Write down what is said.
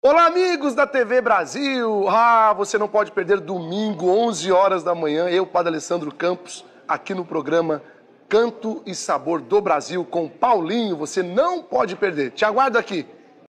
Olá, amigos da TV Brasil! Ah, você não pode perder domingo, 11 horas da manhã, eu, Padre Alessandro Campos, aqui no programa Canto e Sabor do Brasil com Paulinho. Você não pode perder. Te aguardo aqui.